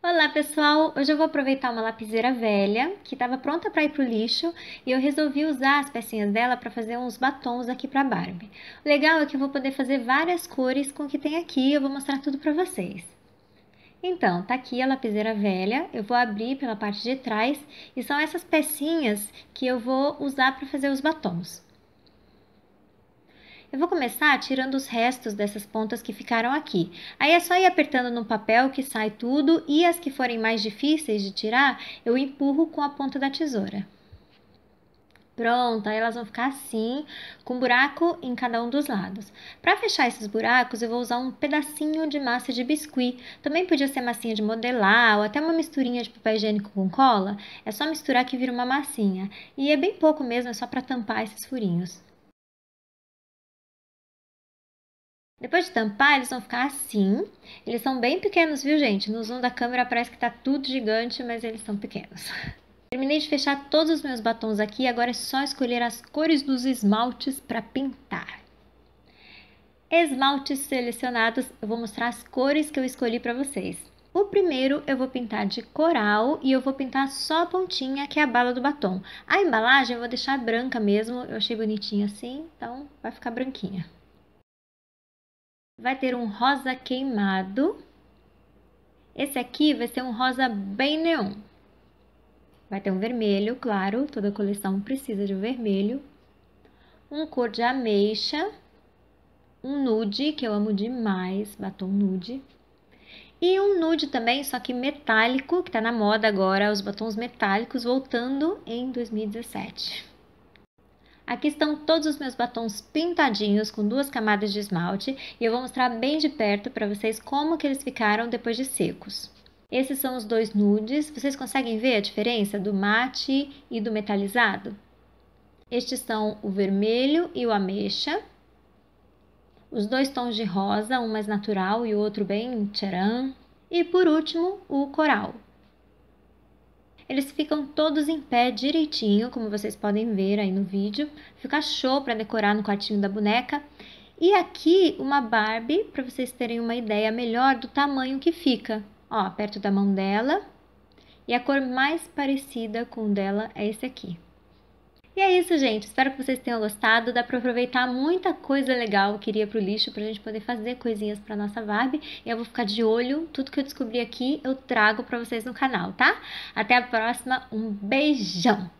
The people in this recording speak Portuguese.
Olá pessoal, hoje eu vou aproveitar uma lapiseira velha que estava pronta para ir pro lixo e eu resolvi usar as pecinhas dela para fazer uns batons aqui para Barbie. O legal é que eu vou poder fazer várias cores com o que tem aqui, eu vou mostrar tudo para vocês. Então, tá aqui a lapiseira velha, eu vou abrir pela parte de trás e são essas pecinhas que eu vou usar para fazer os batons. Eu vou começar tirando os restos dessas pontas que ficaram aqui. Aí é só ir apertando no papel que sai tudo e as que forem mais difíceis de tirar, eu empurro com a ponta da tesoura. Pronto, aí elas vão ficar assim, com um buraco em cada um dos lados. Para fechar esses buracos, eu vou usar um pedacinho de massa de biscuit. Também podia ser massinha de modelar ou até uma misturinha de papel higiênico com cola. É só misturar que vira uma massinha. E é bem pouco mesmo, é só para tampar esses furinhos. Depois de tampar, eles vão ficar assim. Eles são bem pequenos, viu, gente? No zoom da câmera parece que tá tudo gigante, mas eles são pequenos. Terminei de fechar todos os meus batons aqui, agora é só escolher as cores dos esmaltes para pintar. Esmaltes selecionados, eu vou mostrar as cores que eu escolhi para vocês. O primeiro eu vou pintar de coral e eu vou pintar só a pontinha, que é a bala do batom. A embalagem eu vou deixar branca mesmo, eu achei bonitinha assim, então vai ficar branquinha vai ter um rosa queimado. Esse aqui vai ser um rosa bem neon. Vai ter um vermelho, claro, toda coleção precisa de um vermelho. Um cor de ameixa, um nude, que eu amo demais, batom nude. E um nude também, só que metálico, que tá na moda agora, os batons metálicos, voltando em 2017. Aqui estão todos os meus batons pintadinhos com duas camadas de esmalte e eu vou mostrar bem de perto para vocês como que eles ficaram depois de secos. Esses são os dois nudes, vocês conseguem ver a diferença do mate e do metalizado? Estes são o vermelho e o ameixa. Os dois tons de rosa, um mais natural e o outro bem tcharam. E por último, o coral. Eles ficam todos em pé direitinho, como vocês podem ver aí no vídeo. Fica show para decorar no quartinho da boneca. E aqui uma Barbie, para vocês terem uma ideia melhor do tamanho que fica. Ó, perto da mão dela. E a cor mais parecida com dela é esse aqui. E é isso, gente. Espero que vocês tenham gostado. Dá para aproveitar muita coisa legal que iria pro lixo pra gente poder fazer coisinhas pra nossa vibe. E eu vou ficar de olho. Tudo que eu descobri aqui eu trago para vocês no canal, tá? Até a próxima. Um beijão!